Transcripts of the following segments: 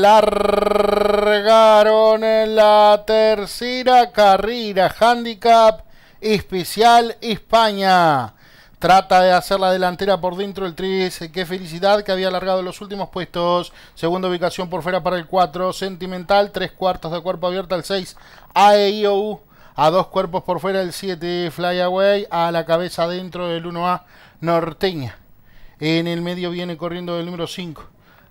largaron la tercera carrera handicap especial España. Trata de hacer la delantera por dentro el 3. Qué felicidad que había alargado los últimos puestos. Segunda ubicación por fuera para el 4. Sentimental, tres cuartos de cuerpo abierta el 6. AEIOU a dos cuerpos por fuera el 7. Flyaway a la cabeza dentro del 1A Norteña. En el medio viene corriendo el número 5.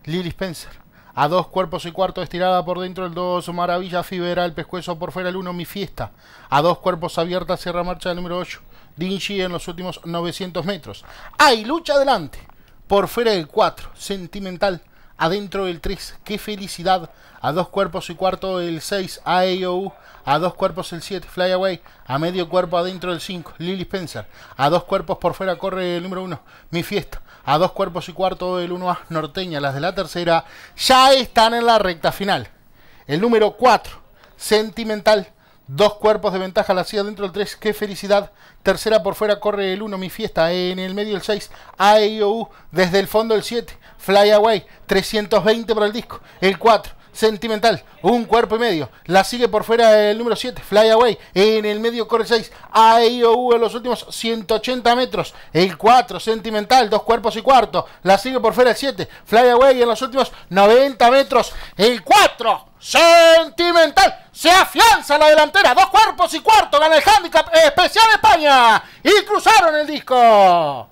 Lily Spencer. A dos cuerpos y cuarto estirada por dentro el dos, Maravilla Fibera, el pescuezo por fuera el 1, Mi Fiesta. A dos cuerpos abiertas, cierra Marcha el número 8. Dingy en los últimos 900 metros. ¡Ay, lucha adelante! Por fuera el 4, Sentimental adentro el 3. ¡Qué felicidad! A dos cuerpos y cuarto el 6. AEOU. A dos cuerpos el 7. Fly Away. A medio cuerpo adentro el 5. Lily Spencer. A dos cuerpos por fuera corre el número 1. Mi fiesta. A dos cuerpos y cuarto el 1A norteña. Las de la tercera ya están en la recta final. El número 4. Sentimental. Dos cuerpos de ventaja la hacía dentro del 3. ¡Qué felicidad! Tercera por fuera corre el 1, mi fiesta. En el medio el 6. AIOU. E Desde el fondo el 7. Fly Away. 320 para el disco. El 4. Sentimental, un cuerpo y medio. La sigue por fuera el número 7, Fly Away. En el medio corre 6, AIOU e en los últimos 180 metros. El 4, Sentimental, dos cuerpos y cuarto. La sigue por fuera el 7, Fly Away en los últimos 90 metros. El 4, Sentimental. Se afianza la delantera. Dos cuerpos y cuarto. Gana el handicap especial España. Y cruzaron el disco.